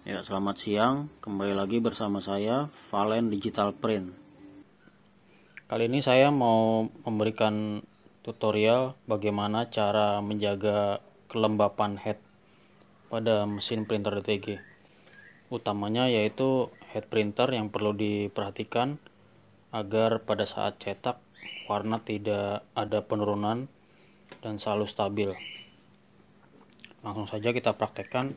Ya, selamat siang. Kembali lagi bersama saya Valen Digital Print. Kali ini saya mau memberikan tutorial bagaimana cara menjaga kelembapan head pada mesin printer DTG. Utamanya yaitu head printer yang perlu diperhatikan agar pada saat cetak warna tidak ada penurunan dan selalu stabil. Langsung saja kita praktekkan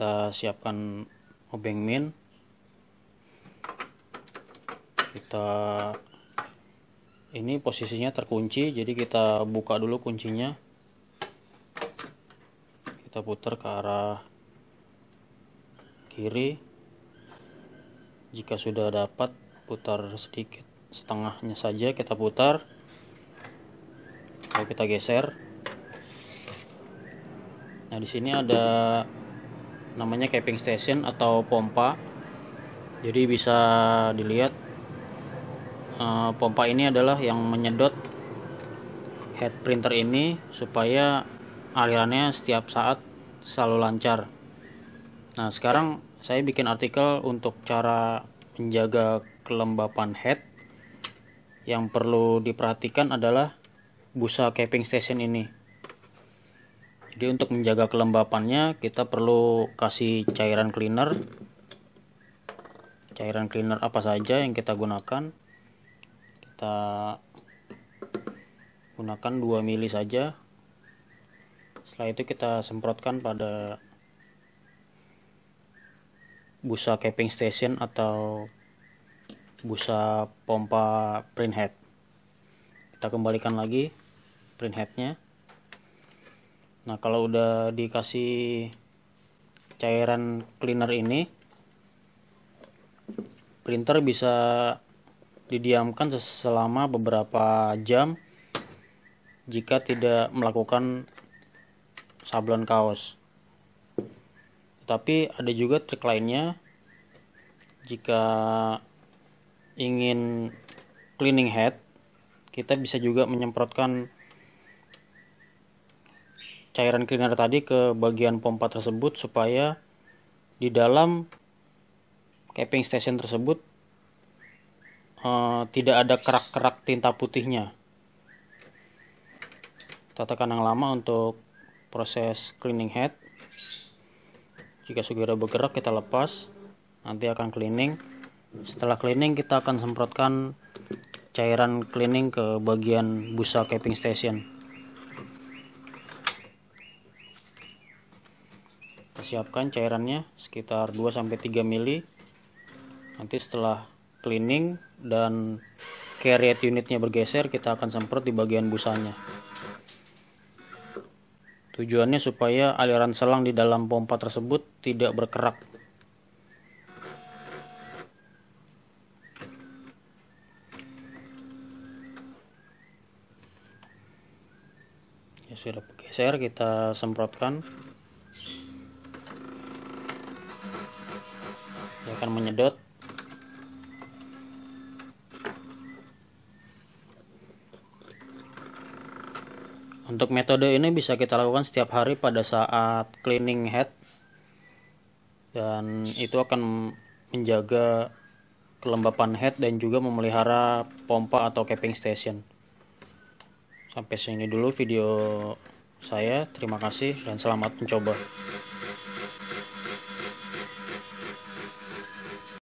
kita siapkan obeng min kita ini posisinya terkunci jadi kita buka dulu kuncinya kita putar ke arah kiri jika sudah dapat putar sedikit setengahnya saja kita putar lalu kita geser nah di sini ada namanya capping station atau pompa jadi bisa dilihat eh, pompa ini adalah yang menyedot head printer ini supaya alirannya setiap saat selalu lancar nah sekarang saya bikin artikel untuk cara menjaga kelembapan head yang perlu diperhatikan adalah busa capping station ini jadi untuk menjaga kelembapannya kita perlu kasih cairan cleaner cairan cleaner apa saja yang kita gunakan kita gunakan 2 mili saja setelah itu kita semprotkan pada busa capping station atau busa pompa print head kita kembalikan lagi print headnya Nah kalau udah dikasih cairan cleaner ini, printer bisa didiamkan selama beberapa jam jika tidak melakukan sablon kaos. Tapi ada juga trik lainnya jika ingin cleaning head kita bisa juga menyemprotkan cairan cleaner tadi ke bagian pompa tersebut supaya di dalam capping station tersebut uh, tidak ada kerak-kerak tinta putihnya. Tatakan yang lama untuk proses cleaning head. Jika segera bergerak kita lepas, nanti akan cleaning. Setelah cleaning kita akan semprotkan cairan cleaning ke bagian busa capping station. siapkan cairannya sekitar 2-3 mili nanti setelah cleaning dan carrier unitnya bergeser kita akan semprot di bagian busanya tujuannya supaya aliran selang di dalam pompa tersebut tidak berkerak ya sudah bergeser kita semprotkan saya akan menyedot Untuk metode ini bisa kita lakukan setiap hari pada saat cleaning head dan itu akan menjaga kelembapan head dan juga memelihara pompa atau capping station. Sampai sini dulu video saya. Terima kasih dan selamat mencoba.